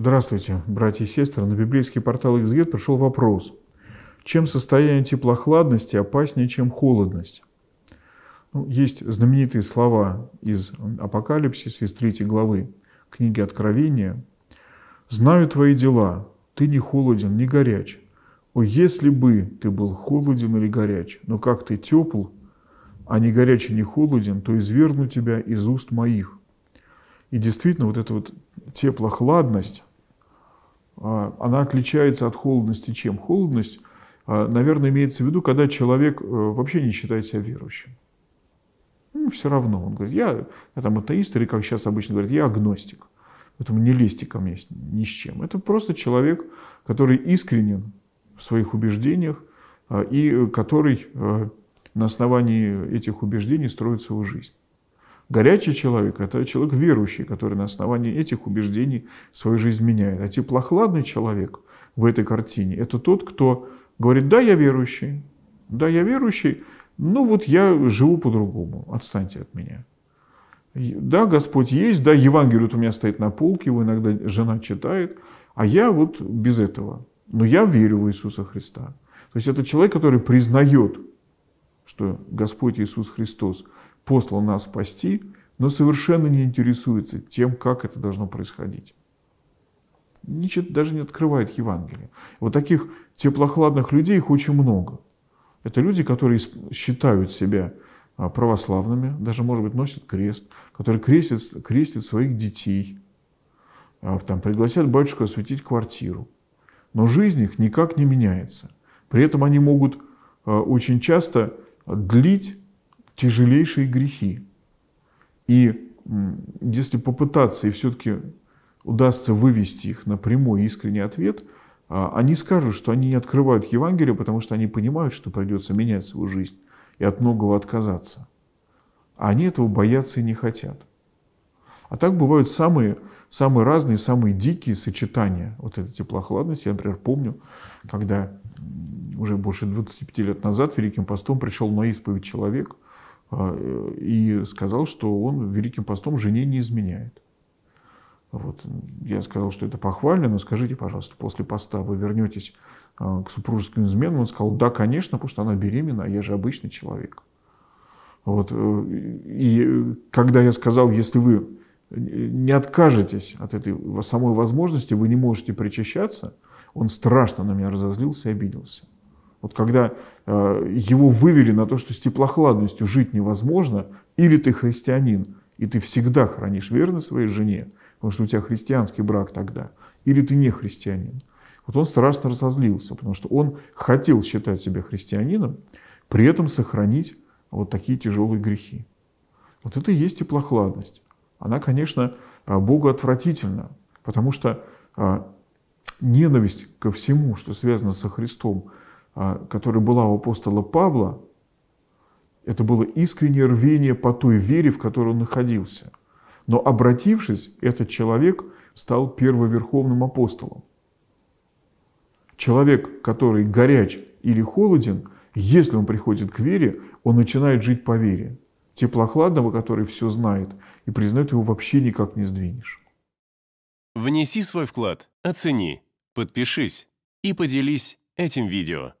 Здравствуйте, братья и сестры. На библейский портал XGET пришел вопрос. Чем состояние теплохладности опаснее, чем холодность? Ну, есть знаменитые слова из Апокалипсиса, из третьей главы книги Откровения. «Знаю твои дела, ты не холоден, не горяч. О, если бы ты был холоден или горяч, но как ты тепл, а не горячий, не холоден, то изверну тебя из уст моих». И действительно, вот эта вот теплохладность, а, она отличается от холодности чем? Холодность, а, наверное, имеется в виду, когда человек э, вообще не считает себя верующим. Ну, все равно. Он говорит, я, я там атеист, или, как сейчас обычно говорят, я агностик. Поэтому не лезьте ко мне ни с чем. Это просто человек, который искренен в своих убеждениях а, и который э, на основании этих убеждений строит свою жизнь. Горячий человек – это человек верующий, который на основании этих убеждений свою жизнь меняет. А теплохладный человек в этой картине – это тот, кто говорит, да, я верующий, да, я верующий, ну вот я живу по-другому, отстаньте от меня. Да, Господь есть, да, Евангелие у меня стоит на полке, его иногда жена читает, а я вот без этого. Но я верю в Иисуса Христа. То есть это человек, который признает, что Господь Иисус Христос – послан нас спасти, но совершенно не интересуется тем, как это должно происходить. Ничего даже не открывает Евангелие. Вот таких теплохладных людей их очень много. Это люди, которые считают себя а, православными, даже, может быть, носят крест, которые крестят, крестят своих детей, а, там, пригласят батюшку осветить квартиру. Но жизнь их никак не меняется. При этом они могут а, очень часто длить тяжелейшие грехи. И если попытаться и все-таки удастся вывести их на прямой искренний ответ, а, они скажут, что они не открывают Евангелие, потому что они понимают, что придется менять свою жизнь и от многого отказаться. А они этого боятся и не хотят. А так бывают самые, самые разные, самые дикие сочетания вот этой теплохладности. Я, например, помню, когда уже больше 25 лет назад Великим постом пришел на исповедь человек – а, э, и сказал, что он Великим постом жене не изменяет. Вот. Я сказал, что это похвально, но скажите, пожалуйста, после поста вы вернетесь а, к супружеским изменам? Он сказал, да, конечно, потому что она беременна, а я же обычный человек. Вот. Э, и когда я сказал, если вы не откажетесь от этой самой возможности, вы не можете причащаться, он страшно на меня разозлился и обиделся. Вот когда э, его вывели на то, что с теплохладностью жить невозможно, или ты христианин, и ты всегда хранишь верность своей жене, потому что у тебя христианский брак тогда, или ты не христианин. Вот он страшно разозлился, потому что он хотел считать себя христианином, при этом сохранить вот такие тяжелые грехи. Вот это и есть теплохладность. Она, конечно, э, Богу отвратительна, потому что э, ненависть ко всему, что связано со Христом, а, которая была у апостола Павла, это было искреннее рвение по той вере, в которой он находился. Но обратившись, этот человек стал первоверховным апостолом. Человек, который горяч или холоден, если он приходит к вере, он начинает жить по вере. Теплохладного, который все знает, и признает его вообще никак не сдвинешь. Внеси свой вклад, оцени, подпишись и поделись этим видео.